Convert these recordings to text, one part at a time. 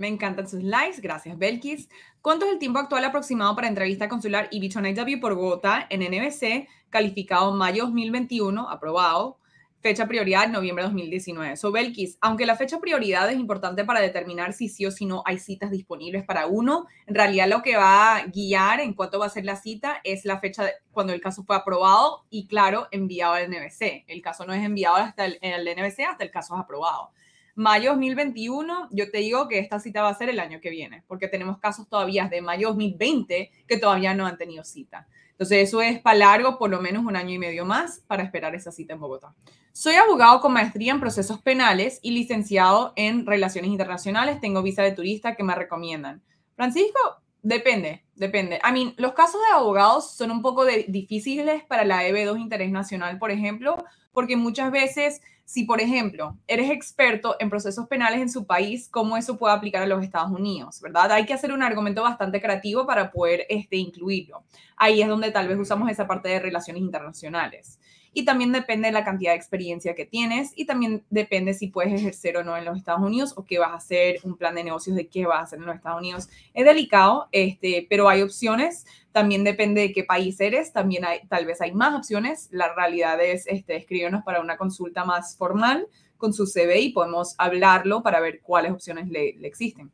Me encantan sus likes. Gracias, Belkis. ¿Cuánto es el tiempo actual aproximado para entrevista consular y Bichon IW por gota en NBC, calificado mayo 2021, aprobado? Fecha prioridad, noviembre 2019. So, Belkis, aunque la fecha prioridad es importante para determinar si sí o si no hay citas disponibles para uno, en realidad lo que va a guiar en cuánto va a ser la cita es la fecha cuando el caso fue aprobado y, claro, enviado al NBC. El caso no es enviado hasta el, el NBC hasta el caso es aprobado mayo 2021, yo te digo que esta cita va a ser el año que viene, porque tenemos casos todavía de mayo 2020 que todavía no han tenido cita. Entonces, eso es para largo, por lo menos un año y medio más, para esperar esa cita en Bogotá. Soy abogado con maestría en procesos penales y licenciado en relaciones internacionales. Tengo visa de turista que me recomiendan. Francisco, depende, depende. A mí, los casos de abogados son un poco difíciles para la EB2 Interés Nacional, por ejemplo, porque muchas veces si, por ejemplo, eres experto en procesos penales en su país, cómo eso puede aplicar a los Estados Unidos, ¿verdad? Hay que hacer un argumento bastante creativo para poder este, incluirlo. Ahí es donde tal vez usamos esa parte de relaciones internacionales y también depende de la cantidad de experiencia que tienes y también depende si puedes ejercer o no en los Estados Unidos o qué vas a hacer, un plan de negocios de qué vas a hacer en los Estados Unidos. Es delicado, este, pero hay opciones, también depende de qué país eres, también tal vez hay más opciones, la realidad es, este, escríbenos para una consulta más formal con su CV y podemos hablarlo para ver cuáles opciones le, le existen.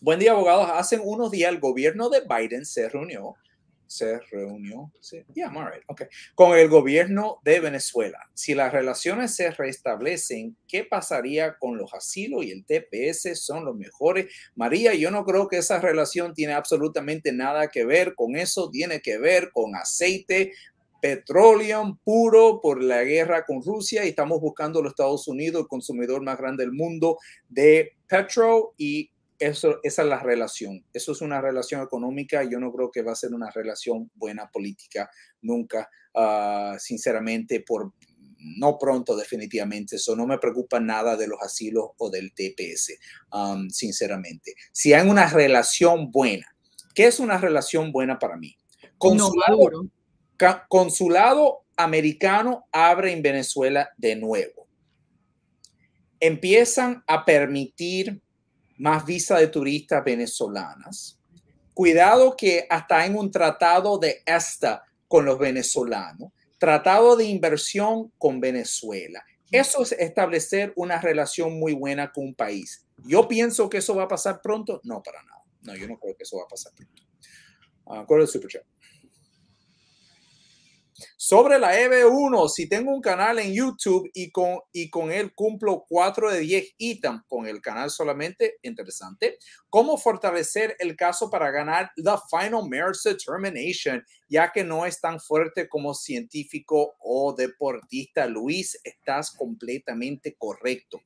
Buen día, abogados. Hace unos días el gobierno de Biden se reunió se reunió, con el gobierno de Venezuela. Si las relaciones se restablecen, ¿qué pasaría con los asilos y el TPS? Son los mejores. María, yo no creo que esa relación tiene absolutamente nada que ver con eso. Tiene que ver con aceite, petróleo puro por la guerra con Rusia y estamos buscando los Estados Unidos, el consumidor más grande del mundo de petróleo y esa es la relación. Eso es una relación económica. Yo no creo que va a ser una relación buena política nunca, ah, sinceramente, por no pronto definitivamente. Eso no me preocupa nada de los asilos o del TPS, um, sinceramente. Si hay una relación buena, ¿qué es una relación buena para mí? consulado americano abre en Venezuela de nuevo. Empiezan a permitir más visa de turistas venezolanas. Cuidado que hasta hay un tratado de esta con los venezolanos, tratado de inversión con Venezuela. Eso es establecer una relación muy buena con un país. Yo pienso que eso va a pasar pronto. No, para nada. No, yo no creo que eso va a pasar pronto. Ah, el super sobre la EB1, si tengo un canal en YouTube y con, y con él cumplo 4 de 10 ítems, con el canal solamente, interesante. ¿Cómo fortalecer el caso para ganar la Final Merit Determination, ya que no es tan fuerte como científico o deportista? Luis, estás completamente correcto.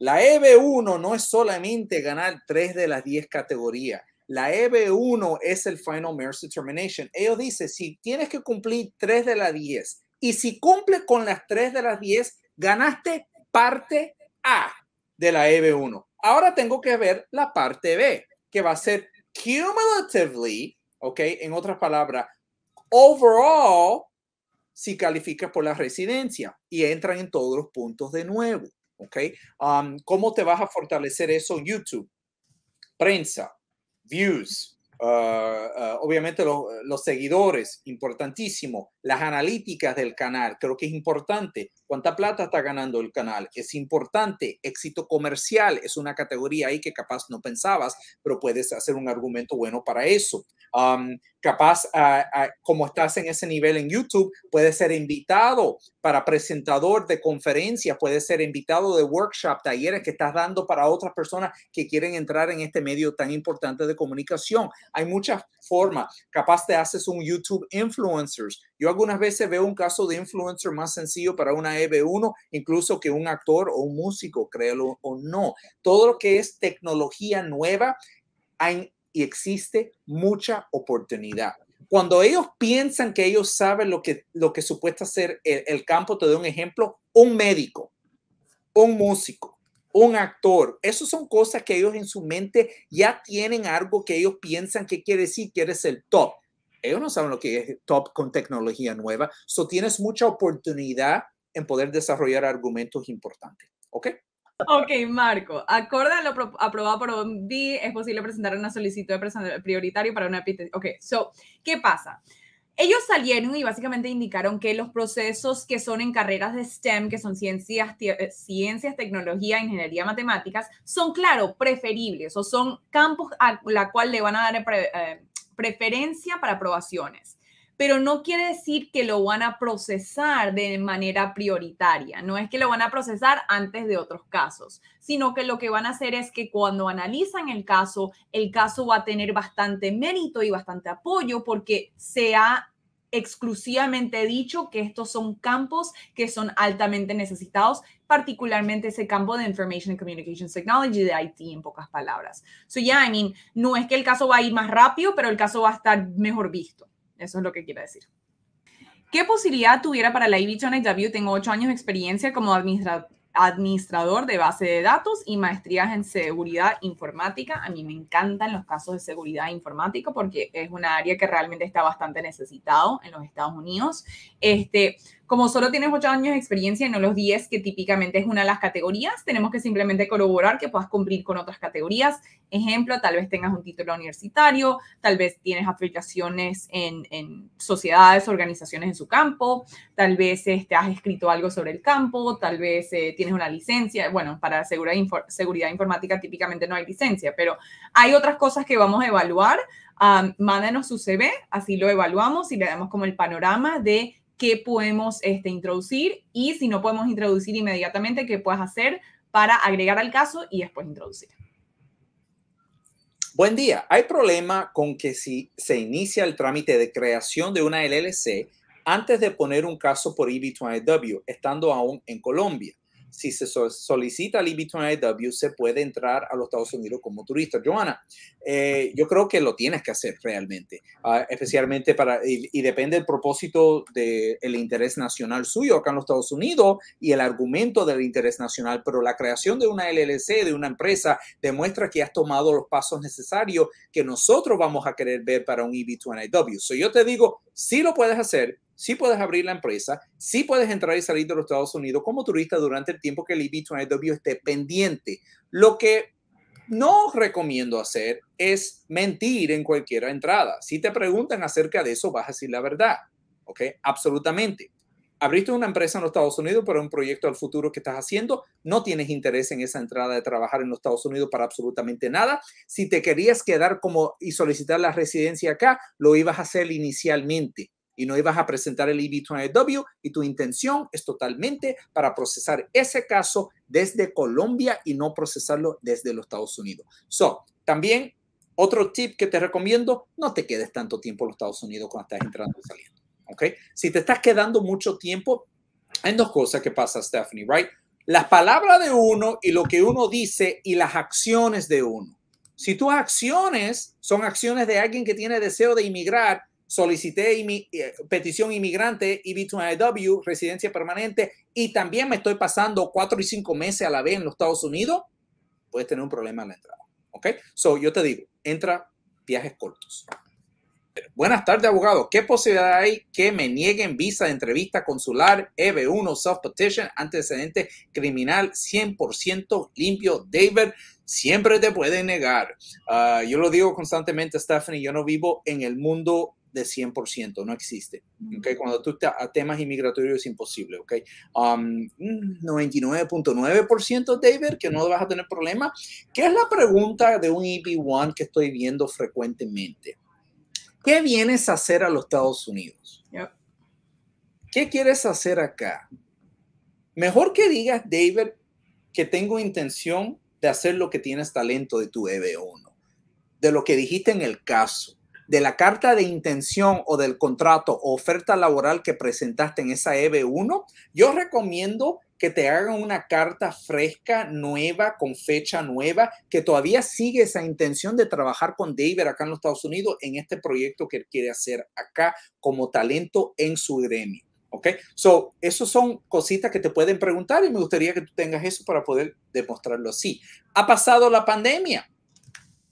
La EB1 no es solamente ganar 3 de las 10 categorías la EB1 es el Final Merit Determination. Ellos dicen, si tienes que cumplir 3 de las 10 y si cumple con las 3 de las 10, ganaste parte A de la EB1. Ahora tengo que ver la parte B, que va a ser cumulatively, ¿ok? En otras palabras, overall, si calificas por la residencia y entran en todos los puntos de nuevo, ¿ok? Um, ¿Cómo te vas a fortalecer eso en YouTube? Prensa, views, ah, ah, obviamente los seguidores, importantísimo, las analíticas del canal, creo que es importante ¿Cuánta plata está ganando el canal? Es importante. Éxito comercial es una categoría ahí que capaz no pensabas, pero puedes hacer un argumento bueno para eso. capaz, como estás en ese nivel en YouTube, puedes ser invitado para presentador de conferencias, puedes ser invitado de workshop, talleres que estás dando para otras personas que quieren entrar en este medio tan importante de comunicación. Hay muchas forma. Capaz te haces un YouTube influencers. Yo algunas veces veo un caso de influencer más sencillo para una EB1, incluso que un actor o un músico, créelo o no. Todo lo que es tecnología nueva hay, y existe mucha oportunidad. Cuando ellos piensan que ellos saben lo que, lo que supuesta ser el, el campo, te doy un ejemplo, un médico, un músico, un actor. Esas son cosas que ellos en su mente ya tienen algo que ellos piensan que quiere decir que eres el top. Ellos no saben lo que es top con tecnología nueva. So tienes mucha oportunidad en poder desarrollar argumentos importantes. ¿Ok? Ok, Marco, ¿Acorda lo aprobado por OMB, es posible presentar una solicitud de prioritario para una Ok, so, ¿qué pasa? Ellos salieron y básicamente indicaron que los procesos que son en carreras de STEM, que son ciencias, eh, ciencias tecnología, ingeniería, matemáticas, son, claro, preferibles o son campos a la cual le van a dar eh, eh, preferencia para aprobaciones pero no quiere decir que lo van a procesar de manera prioritaria, no es que lo van a procesar antes de otros casos, sino que lo que van a hacer es que cuando analizan el caso, el caso va a tener bastante mérito y bastante apoyo porque se ha exclusivamente dicho que estos son campos que son altamente necesitados, particularmente ese campo de Information and Communication Technology de IT, en pocas palabras. So, yeah, no es que el caso va a ir más rápido, pero el caso va a estar mejor visto. Eso es lo que quiero decir. ¿Qué posibilidad tuviera para la IB Ya tengo ocho años de experiencia como administrador de base de datos y maestrías en seguridad informática. A mí me encantan los casos de seguridad informática porque es una área que realmente está bastante necesitado en los Estados Unidos. Este, como solo tienes 8 años de experiencia y no los 10, que típicamente es una de las categorías, tenemos que simplemente colaborar que puedas cumplir con otras categorías. Ejemplo, tal vez tengas un título universitario, tal vez tienes aplicaciones en, sociedades, organizaciones en su campo, tal vez este, has escrito algo sobre el campo, tal vez eh, tienes una licencia. Bueno, para seguridad, seguridad informática típicamente no hay licencia, pero hay otras cosas que vamos a evaluar. Ah, mándanos su CV, así lo evaluamos y le damos como el panorama de qué podemos este, introducir y si no podemos introducir inmediatamente, qué puedes hacer para agregar al caso y después introducir. Buen día. Hay problema con que si se inicia el trámite de creación de una LLC antes de poner un caso por EB-20W, estando aún en Colombia si se solicita el eb 2 w se puede entrar a los Estados Unidos como turista. Joana, eh, yo creo que lo tienes que hacer realmente, ah, especialmente para, y, depende del propósito del interés nacional suyo acá en los Estados Unidos y el argumento del interés nacional, pero la creación de una LLC, de una empresa, demuestra que has tomado los pasos necesarios que nosotros vamos a querer ver para un eb 2 w So yo te digo, sí lo puedes hacer, si puedes abrir la empresa, si puedes entrar y salir de los Estados Unidos como turista durante el tiempo que el eb e esté pendiente. Lo que no recomiendo hacer es mentir en cualquier entrada. Si te preguntan acerca de eso, vas a decir la verdad. ¿Ok? Absolutamente. Abriste una empresa en los Estados Unidos para un proyecto al futuro que estás haciendo, no tienes interés en esa entrada de trabajar en los Estados Unidos para absolutamente nada. Si te querías quedar como y solicitar la residencia acá, lo ibas a hacer inicialmente y no ibas a presentar el EB-29W y tu intención es totalmente para procesar ese caso desde Colombia y no procesarlo desde los Estados Unidos. So, también otro tip que te recomiendo, no te quedes tanto tiempo en los Estados Unidos cuando estás entrando y saliendo, ¿ok? Si te estás quedando mucho tiempo, hay dos cosas que pasa, Stephanie, right? Las palabras de uno y lo que uno dice y las acciones de uno. Si tus acciones son acciones de alguien que tiene deseo de inmigrar, solicité mi eh, petición inmigrante EB-2IW, residencia permanente, y también me estoy pasando cuatro y cinco meses a la vez en los Estados Unidos, puedes tener un problema en la entrada. ¿Ok? So, yo te digo, entra viajes cortos. Buenas tardes, abogado. ¿Qué posibilidad hay que me nieguen visa de entrevista consular EB1 soft petition antecedente criminal 100% limpio? David, siempre te pueden negar. Ah, yo lo digo constantemente, Stephanie, yo no vivo en el mundo de 100%, no existe. Mm. Cuando tú estás a temas inmigratorios es imposible, 99.9% um, David, que no vas a tener problema. ¿Qué es la pregunta de un EB1 que estoy viendo frecuentemente? ¿Qué vienes a hacer a los Estados Unidos? ¿Qué quieres hacer acá? Mejor que digas, David, que tengo intención de hacer lo que tienes talento de tu EB1, de lo que dijiste en el caso de la carta de intención o del contrato o oferta laboral que presentaste en esa EB1, yo recomiendo que te hagan una carta fresca, nueva, con fecha nueva, que todavía sigue esa intención de trabajar con David acá en los Estados Unidos en este proyecto que él quiere hacer acá como talento en su gremio. ¿Ok? So, esos son cositas que te pueden preguntar y me gustaría que tú tengas eso para poder demostrarlo así. Ha pasado la pandemia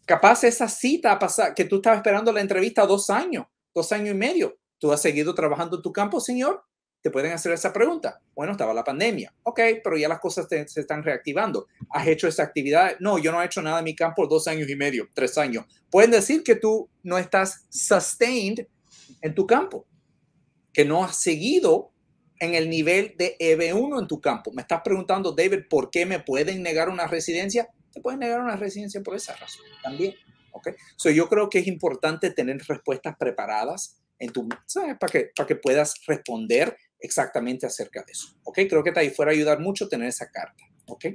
Capaz esa cita pasar, que tú estabas esperando la entrevista dos años, dos años y medio. ¿Tú has seguido trabajando en tu campo, señor? Te pueden hacer esa pregunta. Bueno, estaba la pandemia. Ok, pero ya las cosas se están reactivando. ¿Has hecho esa actividad? No, yo no he hecho nada en mi campo dos años y medio, tres años. Pueden decir que tú no estás sustained en tu campo, que no has seguido en el nivel de EB1 en tu campo. Me estás preguntando, David, ¿por qué me pueden negar una residencia? te pueden negar una residencia por esa razón también. ¿okay? Soy yo creo que es importante tener respuestas preparadas en tu, ¿sabes? Para que, para que puedas responder exactamente acerca de eso. ¿ok? Creo que te fuera ayudar mucho tener esa carta. ¿ok?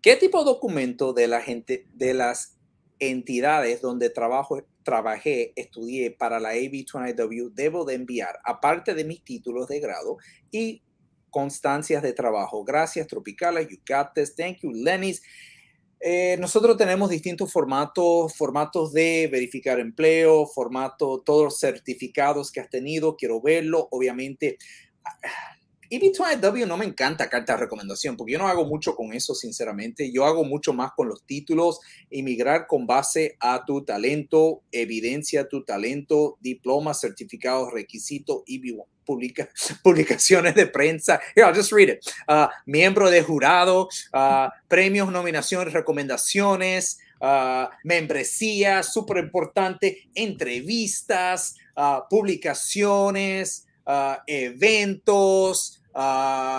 ¿Qué tipo de documento de, la gente, de las entidades donde trabajo, trabajé, estudié para la AB29W debo de enviar, aparte de mis títulos de grado y constancias de trabajo. Gracias, Tropicala, you Thank you, Lenny eh, nosotros tenemos distintos formatos, formatos de verificar empleo, formato, todos los certificados que has tenido, quiero verlo, obviamente. Ah, eb 2 no me encanta carta de recomendación, porque yo no hago mucho con eso, sinceramente. Yo hago mucho más con los títulos, emigrar con base a tu talento, evidencia tu talento, diploma, certificados, requisito, EB1. publicaciones de prensa. Here, read it. Ah, miembro de jurado, ah, premios, nominaciones, recomendaciones, ah, membresía, súper importante, entrevistas, publicaciones, eventos,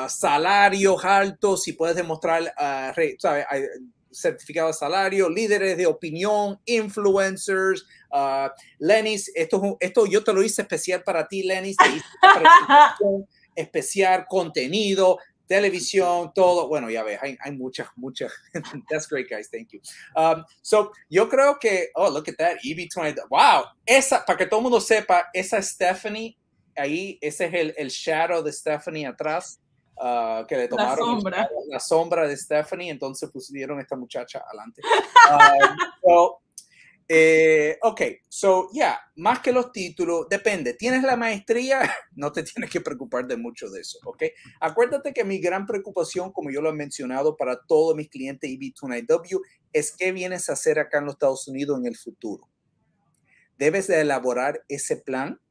salarios altos, si puedes demostrar, certificado de salario, líderes de opinión, influencers, Uh, Lenis, esto, esto yo te lo hice especial para ti, Lenis. especial, contenido, televisión, todo. Bueno, ya ves, hay, muchas, muchas. That's great, guys. Thank you. Um, so, yo creo que, oh, look at that, eb Wow, esa, para que todo el mundo sepa, esa Stephanie, ahí, ese es el, el shadow de Stephanie atrás. Ah, que le tomaron la sombra. de Stephanie, entonces pusieron esta muchacha adelante. Um, eh, ok, so yeah, más que los títulos, depende. ¿Tienes la maestría? No te tienes que preocupar de mucho de eso, ok. Acuérdate que mi gran preocupación, como yo lo he mencionado para todos mis clientes EB2IW, es qué vienes a hacer acá en los Estados Unidos en el futuro. Debes de elaborar ese plan,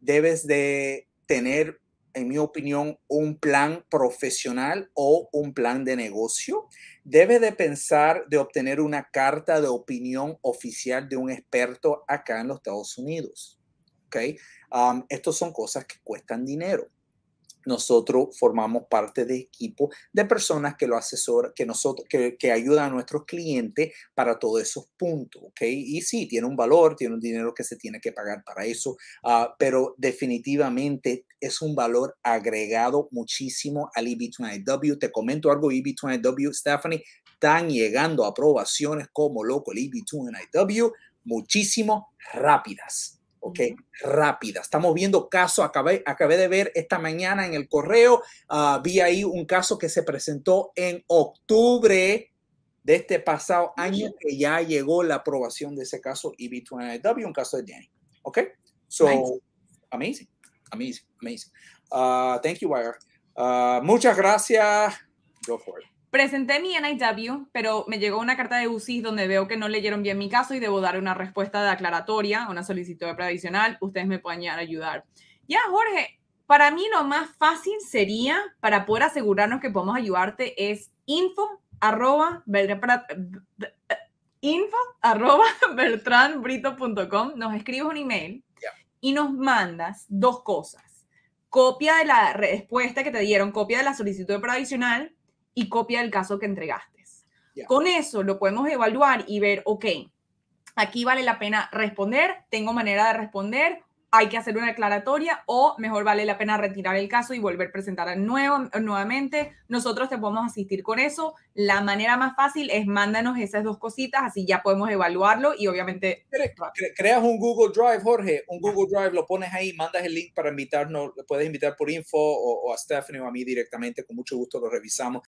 debes de tener en mi opinión, un plan profesional o un plan de negocio, debe de pensar de obtener una carta de opinión oficial de un experto acá en los Estados Unidos. ¿Okay? estos son cosas que cuestan dinero nosotros formamos parte de equipo de personas que lo asesoran, que nosotros, que, ayuda ayudan a nuestros clientes para todos esos puntos, ¿ok? Y sí, tiene un valor, tiene un dinero que se tiene que pagar para eso, ah, pero definitivamente es un valor agregado muchísimo al eb 2 w Te comento algo, eb 2 w Stephanie, están llegando aprobaciones como loco el EB29W muchísimo rápidas. Ok, rápida. Estamos viendo casos, acabé, de ver esta mañana en el correo, ah, vi ahí un caso que se presentó en octubre de este pasado año que ya llegó la aprobación de ese caso EB29W, un caso de Danny. Ok, so amazing, amazing, amazing. Uh, thank you, Wire. Ah, muchas gracias. Go for it. Presenté mi NIW, pero me llegó una carta de UCI donde veo que no leyeron bien mi caso y debo dar una respuesta de aclaratoria, una solicitud de previsional. Ustedes me pueden ayudar. Ya, Jorge, para mí lo más fácil sería, para poder asegurarnos que podemos ayudarte, es info arroba, Nos escribes un email y nos mandas dos cosas. Copia de la respuesta que te dieron, copia de la solicitud de provisional y copia del caso que entregaste. Con eso lo podemos evaluar y ver, ok, aquí vale la pena responder, tengo manera de responder hay que hacer una declaratoria o mejor vale la pena retirar el caso y volver a presentar nuevo, nuevamente. Nosotros te podemos asistir con eso. La manera más fácil es mándanos esas dos cositas, así ya podemos evaluarlo y obviamente... creas un Google Drive, Jorge, un Google Drive, lo pones ahí, mandas el link para invitarnos, puedes invitar por info o a Stephanie o a mí directamente, con mucho gusto lo revisamos.